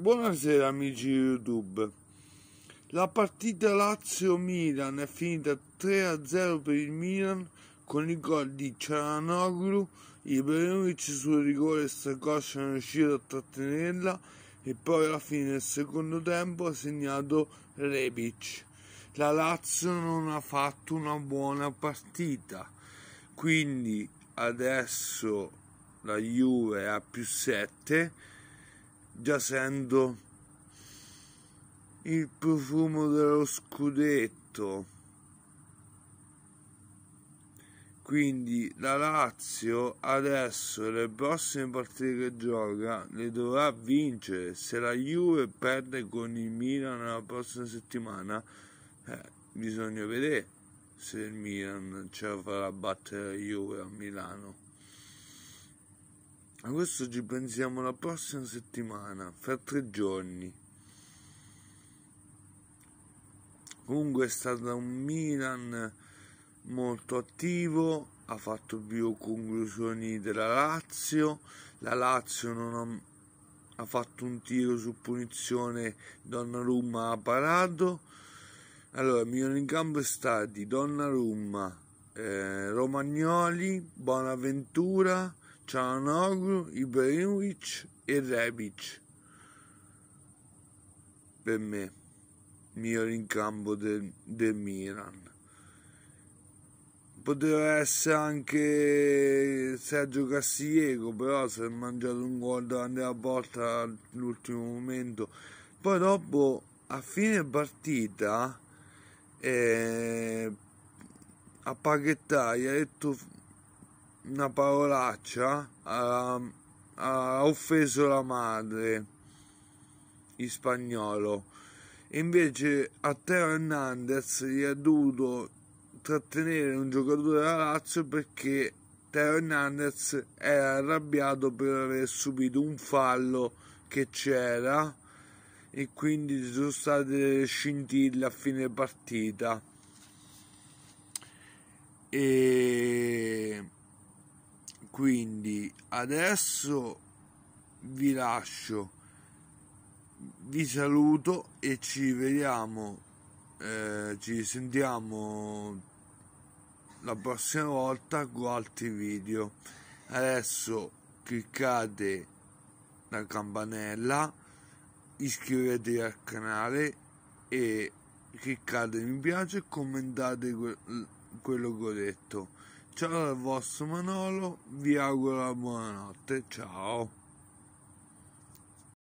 Buonasera amici YouTube. La partita Lazio-Milan è finita 3-0 per il Milan con i gol di Cialanoglu, Ibrahimovic sul rigore Stracoscia non è riuscito a trattenerla e poi alla fine del secondo tempo ha segnato Rebic. La Lazio non ha fatto una buona partita, quindi adesso la Juve ha più 7 già sento il profumo dello scudetto. Quindi la Lazio adesso le prossime partite che gioca le dovrà vincere. Se la Juve perde con il Milan la prossima settimana, eh, bisogna vedere se il Milan ce la farà battere la Juve a Milano. A questo ci pensiamo la prossima settimana, fra tre giorni. Comunque è stato un Milan molto attivo, ha fatto più conclusioni della Lazio, la Lazio non ha, ha fatto un tiro su punizione, Donnarumma ha parato. Allora, migliore in campo è stati Donnarumma, eh, Romagnoli, Bonaventura, Cianoglu, Ibrahimovic e Rebic per me miglior incampo del, del Milan poteva essere anche Sergio Cassiego però si è mangiato un gol davanti alla porta all'ultimo momento poi dopo a fine partita eh, a Paghettà gli ha detto una parolaccia ha, ha offeso la madre in spagnolo invece a Teo Hernandez gli ha dovuto trattenere un giocatore della Lazio perché Teo Hernandez era arrabbiato per aver subito un fallo che c'era e quindi ci sono state delle scintille a fine partita e quindi adesso vi lascio vi saluto e ci vediamo eh, ci sentiamo la prossima volta con altri video adesso cliccate la campanella iscrivetevi al canale e cliccate mi piace e commentate quello che ho detto Ciao dal vostro Manolo, vi auguro la buonanotte, ciao.